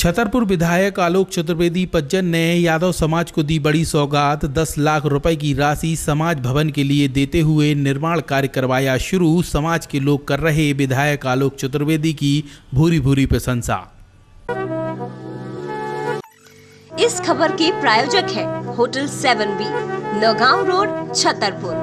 छतरपुर विधायक आलोक चतुर्वेदी पज्जन ने यादव समाज को दी बड़ी सौगात 10 लाख रुपए की राशि समाज भवन के लिए देते हुए निर्माण कार्य करवाया शुरू समाज के लोग कर रहे विधायक आलोक चतुर्वेदी की भूरी भूरी प्रशंसा इस खबर के प्रायोजक है hotel seven B Naugaon road Chhatarpur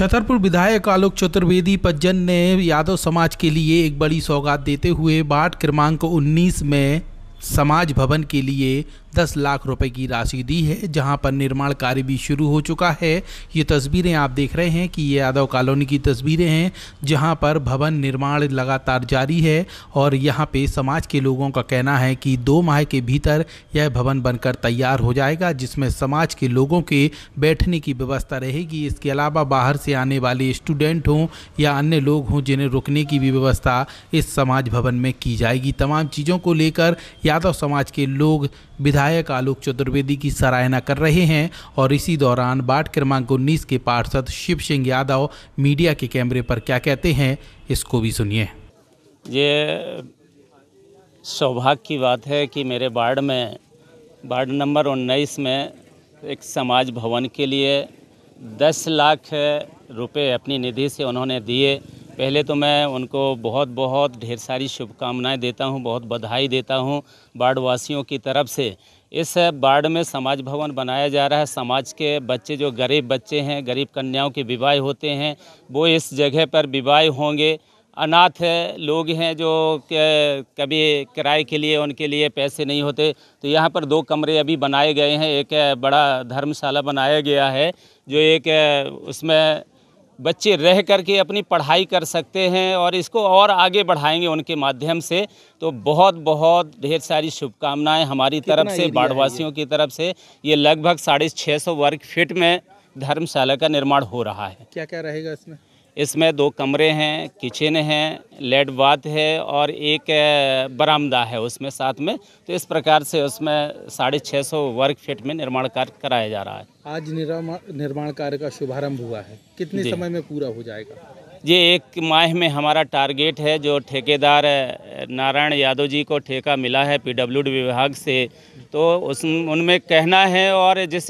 Chhatarpur विधायक आलोक चतुर्वेदी पज्जन ने यादव समाज के लिए एक बड़ी सौगात देते हुए वार्ड क्रमांक 19 में समाज भवन के लिए 10 लाख रुपए की राशि दी है जहां पर निर्माण कार्य भी शुरू हो चुका है ये तस्वीरें आप देख रहे हैं कि ये यादव कॉलोनी की तस्वीरें हैं जहां पर भवन निर्माण लगातार जारी है और यहां पे समाज के लोगों का कहना है कि दो माह के भीतर यह भवन बनकर तैयार हो जाएगा जिसमें समाज के लोगों के बैठने की व्यवस्था रहेगी इसके अलावा बाहर से आने वाले स्टूडेंट हों या अन्य लोग हों जिन्हें रुकने की भी व्यवस्था इस समाज भवन में की जाएगी तमाम चीज़ों को लेकर यादव समाज के लोग विधायक आलोक चतुर्वेदी की सराहना कर रहे हैं और इसी दौरान वार्ड क्रमांक उन्नीस के पार्षद शिव सिंह यादव मीडिया के कैमरे पर क्या कहते हैं इसको भी सुनिए ये सौभाग्य की बात है कि मेरे वार्ड में वार्ड नंबर उन्नीस में एक समाज भवन के लिए दस लाख रुपए अपनी निधि से उन्होंने दिए पहले तो मैं उनको बहुत बहुत ढेर सारी शुभकामनाएं देता हूं बहुत बधाई देता हूं बाढ़वासियों की तरफ से इस बाढ़ में समाज भवन बनाया जा रहा है समाज के बच्चे जो गरीब बच्चे हैं गरीब कन्याओं के विवाह होते हैं वो इस जगह पर विवाह होंगे अनाथ है, लोग हैं जो कभी किराए के लिए उनके लिए पैसे नहीं होते तो यहाँ पर दो कमरे अभी बनाए गए हैं एक बड़ा धर्मशाला बनाया गया है जो एक उसमें बच्चे रह करके अपनी पढ़ाई कर सकते हैं और इसको और आगे बढ़ाएंगे उनके माध्यम से तो बहुत बहुत ढेर सारी शुभकामनाएं हमारी तरफ से बाढ़वासियों की तरफ से ये लगभग साढ़े छः सौ वर्ग फिट में धर्मशाला का निर्माण हो रहा है क्या क्या रहेगा इसमें इसमें दो कमरे हैं किचन है लेट बाथ है और एक बरामदा है उसमें साथ में तो इस प्रकार से उसमें साढ़े छः सौ वर्ग फीट में निर्माण कार्य कराया जा रहा है आज निर्माण कार्य का शुभारंभ हुआ है कितने समय में पूरा हो जाएगा ये एक माह में हमारा टारगेट है जो ठेकेदार नारायण यादव जी को ठेका मिला है पीडब्ल्यू विभाग से तो उस उनमें कहना है और जिस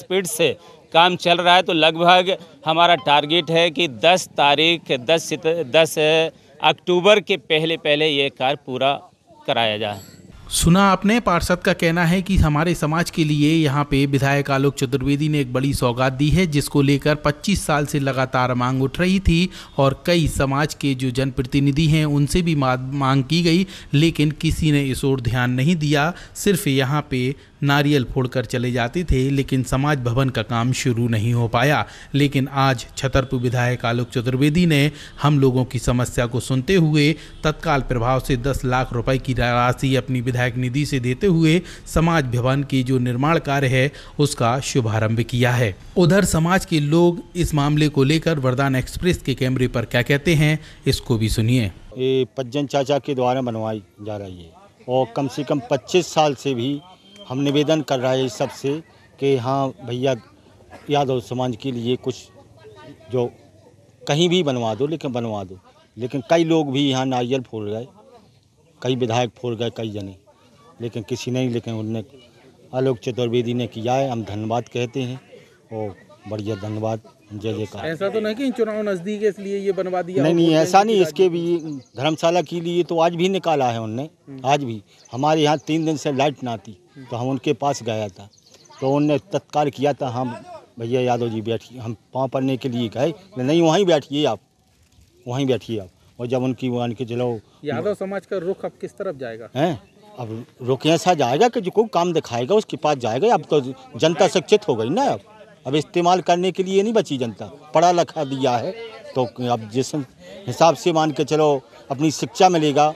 स्पीड से काम चल रहा है तो लगभग हमारा टारगेट है कि 10 तारीख 10 सित दस अक्टूबर के पहले पहले ये कार्य पूरा कराया जाए सुना आपने पार्षद का कहना है कि हमारे समाज के लिए यहाँ पे विधायक आलोक चतुर्वेदी ने एक बड़ी सौगात दी है जिसको लेकर 25 साल से लगातार मांग उठ रही थी और कई समाज के जो जनप्रतिनिधि हैं उनसे भी मांग की गई लेकिन किसी ने इस ओर ध्यान नहीं दिया सिर्फ यहाँ पे नारियल फोड़कर चले जाते थे लेकिन समाज भवन का काम शुरू नहीं हो पाया लेकिन आज छतरपुर विधायक आलोक चतुर्वेदी ने हम लोगों की समस्या को सुनते हुए तत्काल प्रभाव से 10 लाख रुपए की राशि अपनी विधायक निधि से देते हुए समाज भवन की जो निर्माण कार्य है उसका शुभारंभ किया है उधर समाज के लोग इस मामले को लेकर वरदान एक्सप्रेस के कैमरे पर क्या कहते हैं इसको भी सुनिए ये पज्जन चाचा के द्वारा बनवाई जा रही है और कम से कम 25 साल से भी हम निवेदन कर रहे हैं सबसे कि हाँ भैया यादव समाज के लिए कुछ जो कहीं भी बनवा दो लेकिन बनवा दो लेकिन कई लोग भी यहाँ नारियल फोड़ गए कई विधायक फोड़ गए कई जने लेकिन किसी ने लेकिन उनने आलोक चतुर्वेदी ने किया है हम धन्यवाद कहते हैं और बढ़िया धन्यवाद जय जयकार ऐसा तो नहीं कि चुनाव नज़दीक है इसलिए ये बनवा दिया नहीं नहीं ऐसा नहीं इसके भी धर्मशाला के लिए तो आज भी निकाला है उनने हम्म। आज भी हमारे यहाँ तीन दिन से लाइट ना आती तो हम उनके पास गया था तो उनने तत्काल किया था हम भैया यादव जी बैठिए हम पाँव पड़ने के लिए गए नहीं वहीं बैठिए आप वहीं बैठिए आप और जब उनकी मान के चलो यादव समाज का रुख अब किस तरफ जाएगा हैं अब रुख ऐसा जाएगा कि जो कोई काम दिखाएगा उसके पास जाएगा अब तो जनता शिक्षित हो गई ना अब अब इस्तेमाल करने के लिए नहीं बची जनता पढ़ा लिखा दिया है तो अब जिस हिसाब से मान के चलो अपनी शिक्षा मिलेगा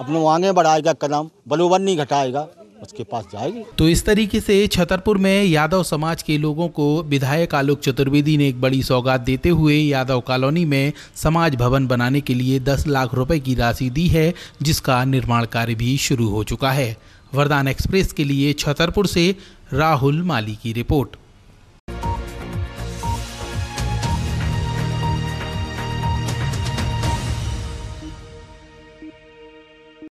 अपनों आगे बढ़ाएगा कदम बलोबर नहीं घटाएगा उसके पास जाएगी तो इस तरीके से छतरपुर में यादव समाज के लोगों को विधायक आलोक चतुर्वेदी ने एक बड़ी सौगात देते हुए यादव कॉलोनी में समाज भवन बनाने के लिए 10 लाख रुपए की राशि दी है जिसका निर्माण कार्य भी शुरू हो चुका है वरदान एक्सप्रेस के लिए छतरपुर से राहुल माली की रिपोर्ट